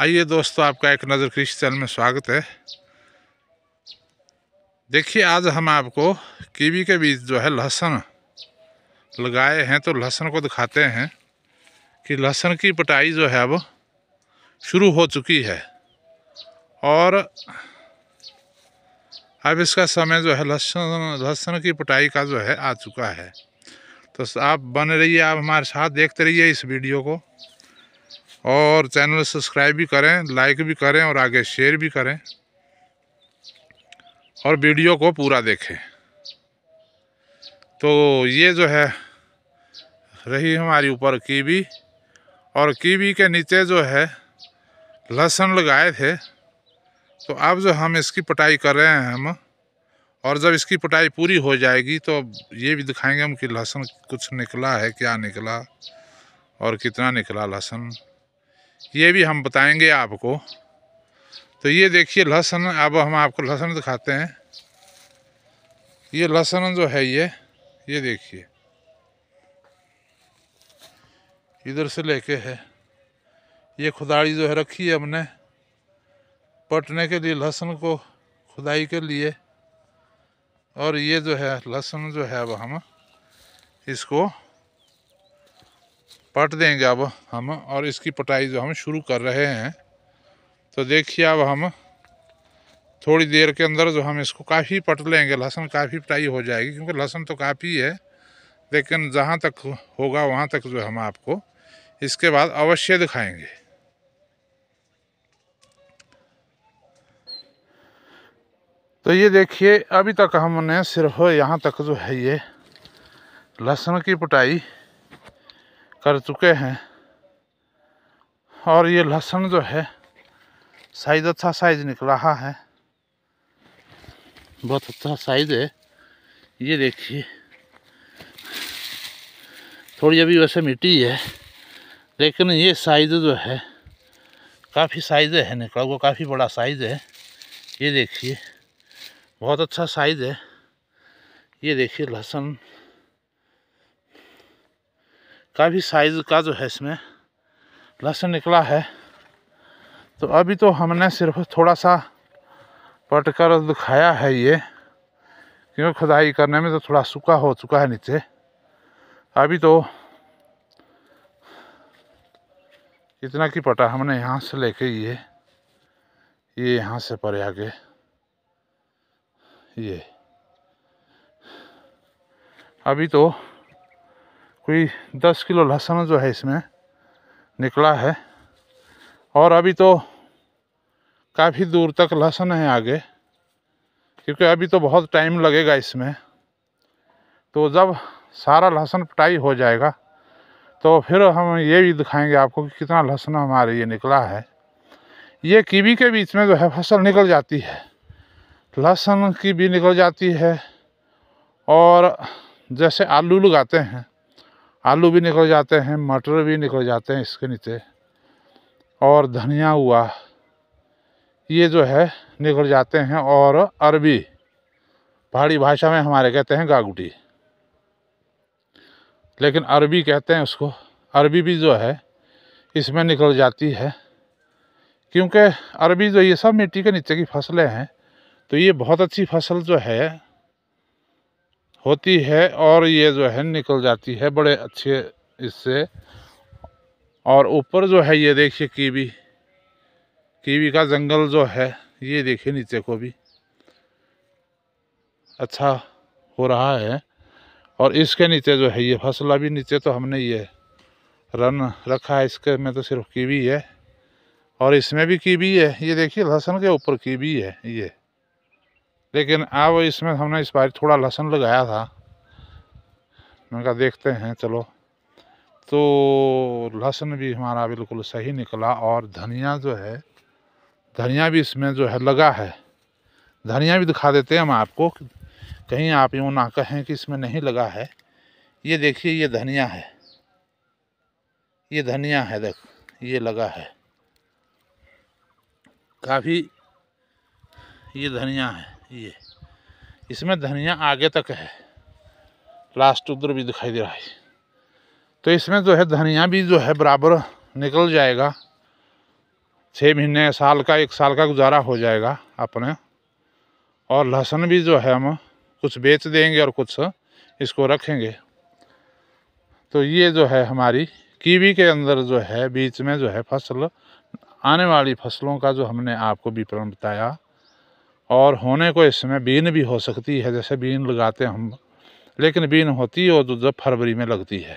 आइए दोस्तों आपका एक नज़र कृषि चैनल में स्वागत है देखिए आज हम आपको कीवी के बीज जो है लहसुन लगाए हैं तो लहसुन को दिखाते हैं कि लहसुन की पटाई जो है अब शुरू हो चुकी है और अब इसका समय जो है लहसुन लहसुन की पटाई का जो है आ चुका है तो आप बन रहिए आप हमारे साथ देखते रहिए इस वीडियो को और चैनल सब्सक्राइब भी करें लाइक भी करें और आगे शेयर भी करें और वीडियो को पूरा देखें तो ये जो है रही हमारी ऊपर कीवी और कीवी के नीचे जो है लहसुन लगाए थे तो अब जो हम इसकी पटाई कर रहे हैं हम और जब इसकी पटाई पूरी हो जाएगी तो ये भी दिखाएंगे हम कि लहसुन कुछ निकला है क्या निकला और कितना निकला लहसुन ये भी हम बताएंगे आपको तो ये देखिए लहसुन अब हम आपको लहसुन दिखाते हैं ये लहसुन जो है ये ये देखिए इधर से लेके है ये खुदाई जो है रखी है हमने पटने के लिए लहसुन को खुदाई के लिए और ये जो है लहसुन जो है अब हम इसको पट देंगे अब हम और इसकी पटाई जो हम शुरू कर रहे हैं तो देखिए अब हम थोड़ी देर के अंदर जो हम इसको काफ़ी पट लेंगे लहसुन काफ़ी पटाई हो जाएगी क्योंकि लहसुन तो काफ़ी है लेकिन जहाँ तक होगा वहाँ तक जो हम आपको इसके बाद अवश्य दिखाएंगे तो ये देखिए अभी तक हमने सिर्फ यहाँ तक जो है ये लहसुन की पटाई कर चुके हैं और ये लहसुन जो है साइज अच्छा साइज निकल रहा है बहुत अच्छा साइज है ये देखिए थोड़ी अभी वैसे मिट्टी है लेकिन ये साइज जो है काफ़ी साइज है निकला हुआ काफ़ी बड़ा साइज है ये देखिए बहुत अच्छा साइज है ये देखिए लहसुन काफ़ी साइज़ का जो है इसमें लहसुन निकला है तो अभी तो हमने सिर्फ थोड़ा सा पट कर दिखाया है ये क्योंकि खुदाई करने में तो थोड़ा सूखा हो चुका है नीचे अभी तो इतना की पटा हमने यहाँ से लेके ये ये यहाँ से परे आगे ये अभी तो कोई दस किलो लहसुन जो है इसमें निकला है और अभी तो काफ़ी दूर तक लहसुन है आगे क्योंकि अभी तो बहुत टाइम लगेगा इसमें तो जब सारा लहसुन पटाई हो जाएगा तो फिर हम ये भी दिखाएंगे आपको कि कितना लहसुन हमारे ये निकला है ये कीवी के बीच में जो है फसल निकल जाती है लहसुन की भी निकल जाती है और जैसे आलू लगाते हैं आलू भी निकल जाते हैं मटर भी निकल जाते हैं इसके नीचे और धनिया हुआ ये जो है निकल जाते हैं और अरबी पहाड़ी भाषा में हमारे कहते हैं गागुटी लेकिन अरबी कहते हैं उसको अरबी भी जो है इसमें निकल जाती है क्योंकि अरबी जो ये सब मिट्टी के नीचे की फसलें हैं तो ये बहुत अच्छी फसल जो है होती है और ये जो है निकल जाती है बड़े अच्छे इससे और ऊपर जो है ये देखिए कीवी कीवी का जंगल जो है ये देखिए नीचे को भी अच्छा हो रहा है और इसके नीचे जो है ये फसला भी नीचे तो हमने ये रन रखा है इसके में तो सिर्फ कीवी है और इसमें भी कीवी है ये देखिए लहसन के ऊपर कीवी है ये लेकिन अब इसमें हमने इस बार थोड़ा लहसुन लगाया था मैंने कहा देखते हैं चलो तो लहसुन भी हमारा बिल्कुल सही निकला और धनिया जो है धनिया भी इसमें जो है लगा है धनिया भी दिखा देते हैं हम आपको कहीं आप यूँ ना कहें कि इसमें नहीं लगा है ये देखिए ये धनिया है ये धनिया है देख ये लगा है काफ़ी ये धनिया है ये इसमें धनिया आगे तक है लास्ट उधर भी दिखाई दे रहा है तो इसमें जो है धनिया भी जो है बराबर निकल जाएगा छः महीने साल का एक साल का गुजारा हो जाएगा अपने और लहसुन भी जो है हम कुछ बेच देंगे और कुछ इसको रखेंगे तो ये जो है हमारी कीवी के अंदर जो है बीच में जो है फसल आने वाली फसलों का जो हमने आपको विपणन बताया और होने को इसमें बीन भी हो सकती है जैसे बीन लगाते हम लेकिन बीन होती है वो जब फरवरी में लगती है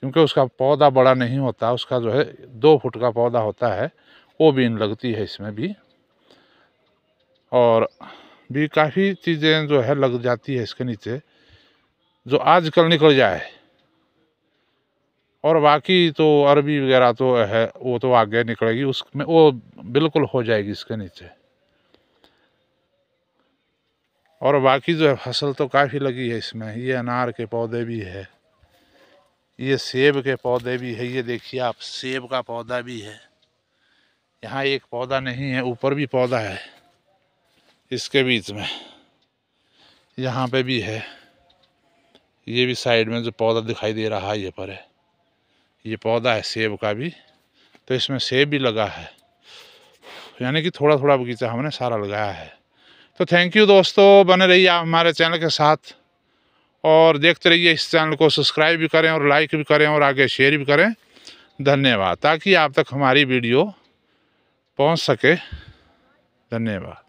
क्योंकि उसका पौधा बड़ा नहीं होता उसका जो है दो फुट का पौधा होता है वो बीन लगती है इसमें भी और भी काफ़ी चीज़ें जो है लग जाती है इसके नीचे जो आजकल निकल जाए और बाकी तो अरबी वगैरह तो है वो तो आगे निकलेगी उसमें वो बिल्कुल हो जाएगी इसके नीचे और बाकी जो है फसल तो काफ़ी लगी है इसमें ये अनार के पौधे भी है ये सेब के पौधे भी है ये देखिए आप सेब का पौधा भी है यहाँ एक पौधा नहीं है ऊपर भी पौधा है इसके बीच में यहाँ पे भी है ये भी साइड में जो पौधा दिखाई दे रहा है ये पर है ये पौधा है सेब का भी तो इसमें सेब भी लगा है यानी कि थोड़ा थोड़ा बगीचा हमने सारा लगाया है तो थैंक यू दोस्तों बने रहिए आप हमारे चैनल के साथ और देखते रहिए इस चैनल को सब्सक्राइब भी करें और लाइक भी करें और आगे शेयर भी करें धन्यवाद ताकि आप तक हमारी वीडियो पहुंच सके धन्यवाद